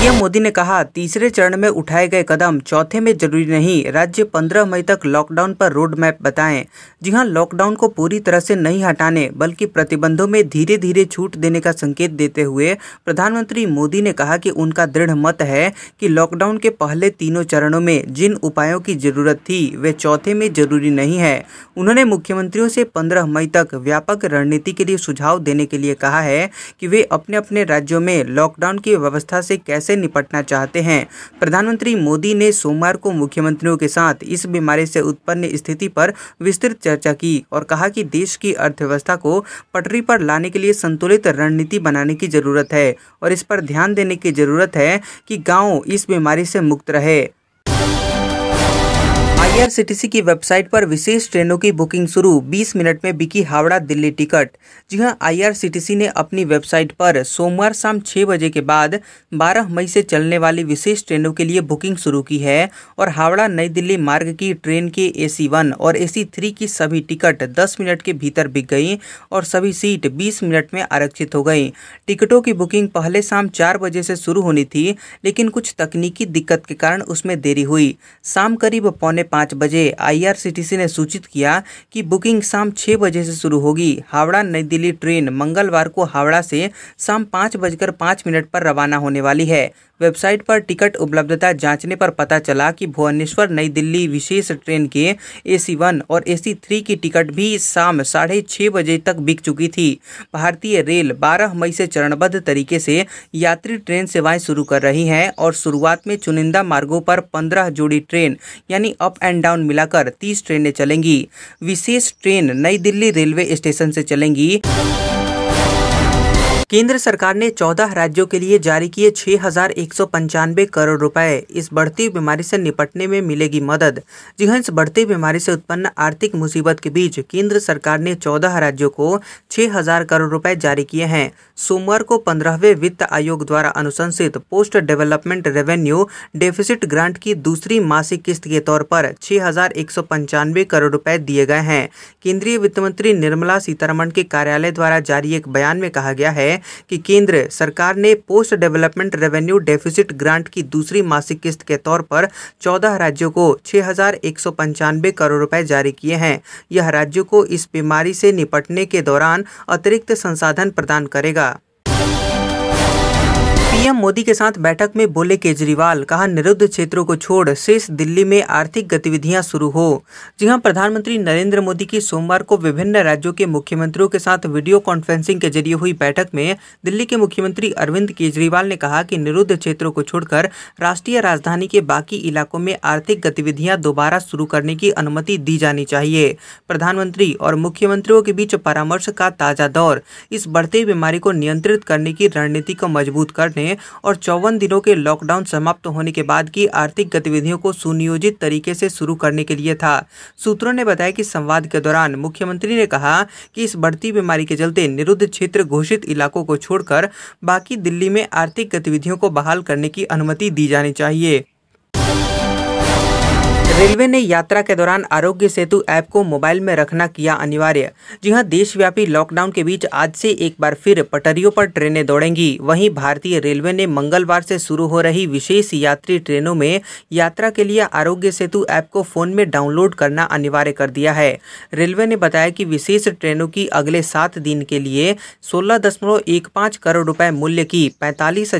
PM Modi ने कहा तीसरे चरण में उठाए गए कदम चौथे में जरूरी नहीं राज्य 15 मई तक लॉकडाउन पर रोड मैप बताएं जी हां लॉकडाउन को पूरी तरह से नहीं हटाने बल्कि प्रतिबंधों में धीरे धीरे छूट देने का संकेत देते हुए प्रधानमंत्री मोदी ने कहा कि उनका दृढ़ मत है कि लॉकडाउन के पहले तीनों चरणों में जिन उपायों की जरूरत थी वे चौथे में जरूरी नहीं है उन्होंने मुख्यमंत्रियों से पंद्रह मई तक व्यापक रणनीति के लिए सुझाव देने के लिए कहा है कि वे अपने अपने राज्यों में लॉकडाउन की व्यवस्था से कैसे निपटना चाहते हैं प्रधानमंत्री मोदी ने सोमवार को मुख्यमंत्रियों के साथ इस बीमारी से उत्पन्न स्थिति पर विस्तृत चर्चा की और कहा कि देश की अर्थव्यवस्था को पटरी पर लाने के लिए संतुलित रणनीति बनाने की जरूरत है और इस पर ध्यान देने की जरूरत है कि गाँव इस बीमारी से मुक्त रहे आईआरसीटीसी की वेबसाइट पर विशेष ट्रेनों की बुकिंग शुरू 20 मिनट में बिकी हावड़ा दिल्ली टिकट जी हां आईआरसीटीसी ने अपनी वेबसाइट पर सोमवार शाम 6 बजे के बाद 12 मई से चलने वाली विशेष ट्रेनों के लिए बुकिंग शुरू की है और हावड़ा नई दिल्ली मार्ग की ट्रेन के सी वन और सी थ्री की सभी टिकट दस मिनट के भीतर बिक गई और सभी सीट बीस मिनट में आरक्षित हो गई टिकटों की बुकिंग पहले शाम चार बजे से शुरू होनी थी लेकिन कुछ तकनीकी दिक्कत के कारण उसमें देरी हुई शाम करीब पौने पाँच बजे आईआरसीटीसी ने सूचित किया कि बुकिंग शाम छः बजे से शुरू होगी हावड़ा नई दिल्ली ट्रेन मंगलवार को हावड़ा से शाम पाँच बजकर पाँच मिनट पर रवाना होने वाली है वेबसाइट पर टिकट उपलब्धता जांचने पर पता चला कि भुवनेश्वर नई दिल्ली विशेष ट्रेन के एसी वन और एसी थ्री की टिकट भी शाम साढ़े छः बजे तक बिक चुकी थी भारतीय रेल 12 मई से चरणबद्ध तरीके से यात्री ट्रेन सेवाएं शुरू कर रही हैं और शुरुआत में चुनिंदा मार्गों पर 15 जोड़ी ट्रेन यानी अप एंड डाउन मिलाकर तीस ट्रेनें चलेंगी विशेष ट्रेन नई दिल्ली रेलवे स्टेशन से चलेंगी केंद्र सरकार ने 14 राज्यों के लिए जारी किए छह करोड़ रुपए इस बढ़ती बीमारी से निपटने में मिलेगी मदद जी हाँ इस बढ़ती बीमारी से उत्पन्न आर्थिक मुसीबत के बीच केंद्र सरकार ने 14 राज्यों को 6000 करोड़ रुपए जारी किए हैं सोमवार को पंद्रहवें वित्त आयोग द्वारा अनुशंसित post development revenue deficit grant की दूसरी मासिक किस्त के तौर पर छह करोड़ रुपए दिए गए हैं केंद्रीय वित्त मंत्री निर्मला सीतारमण के कार्यालय द्वारा जारी एक बयान में कहा गया है हैं कि केंद्र सरकार ने post development revenue deficit grant की दूसरी मासिक किस्त के तौर पर चौदह राज्यों को छः करोड़ रुपए जारी किए हैं यह राज्यों को इस बीमारी से निपटने के दौरान अतिरिक्त संसाधन प्रदान करेगा पीएम मोदी के साथ बैठक में बोले केजरीवाल कहा निरुद्ध क्षेत्रों को छोड़ शेष दिल्ली में आर्थिक गतिविधियां शुरू हो जी हां प्रधानमंत्री नरेंद्र मोदी की सोमवार को विभिन्न राज्यों के मुख्यमंत्रियों के साथ वीडियो कॉन्फ्रेंसिंग के जरिए हुई बैठक में दिल्ली के मुख्यमंत्री अरविंद केजरीवाल ने कहा कि निरुद्ध क्षेत्रों को छोड़कर राष्ट्रीय राजधानी के बाकी इलाकों में आर्थिक गतिविधियां दोबारा शुरू करने की अनुमति दी जानी चाहिए प्रधानमंत्री और मुख्यमंत्रियों के बीच परामर्श का ताजा दौर इस बढ़ते बीमारी को नियंत्रित करने की रणनीति को मजबूत करने महीने और चौवन दिनों के लॉकडाउन समाप्त होने के बाद की आर्थिक गतिविधियों को सुनियोजित तरीके से शुरू करने के लिए था सूत्रों ने बताया कि संवाद के दौरान मुख्यमंत्री ने कहा कि इस बढ़ती बीमारी के चलते निरुद्ध क्षेत्र घोषित इलाकों को छोड़कर बाकी दिल्ली में आर्थिक गतिविधियों को बहाल करने की अनुमति दी जानी चाहिए रेलवे ने यात्रा के दौरान आरोग्य सेतु ऐप को मोबाइल में रखना किया अनिवार्य जी हाँ देशव्यापी लॉकडाउन के बीच आज से एक बार फिर पटरियों पर ट्रेनें दौड़ेंगी वहीं भारतीय रेलवे ने मंगलवार से शुरू हो रही विशेष यात्री ट्रेनों में यात्रा के लिए आरोग्य सेतु ऐप को फोन में डाउनलोड करना अनिवार्य कर दिया है रेलवे ने बताया कि विशेष ट्रेनों की अगले सात दिन के लिए सोलह करोड़ रुपए मूल्य की पैंतालीस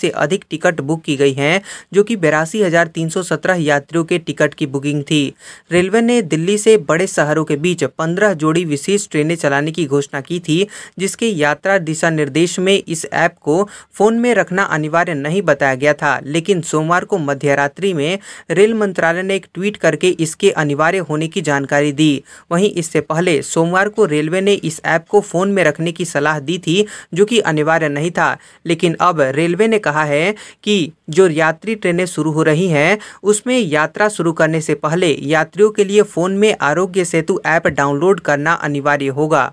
से अधिक टिकट बुक की गई है जो कि बेरासी यात्रियों यात्रियों के टिकट की बुकिंग थी रेलवे ने दिल्ली से बड़े शहरों के बीच पंद्रह जोड़ी विशेष ट्रेनें चलाने की घोषणा की थी जिसके यात्रा दिशा निर्देश में इस ऐप को फोन में रखना अनिवार्य नहीं बताया गया था लेकिन सोमवार को मध्यरात्रि में रेल मंत्रालय ने एक ट्वीट करके इसके अनिवार्य होने की जानकारी दी वहीं इससे पहले सोमवार को रेलवे ने इस ऐप को फोन में रखने की सलाह दी थी जो कि अनिवार्य नहीं था लेकिन अब रेलवे ने कहा है कि जो यात्री ट्रेनें शुरू हो रही हैं उसमें यात्री यात्रा शुरू करने से पहले यात्रियों के लिए फ़ोन में आरोग्य सेतु ऐप डाउनलोड करना अनिवार्य होगा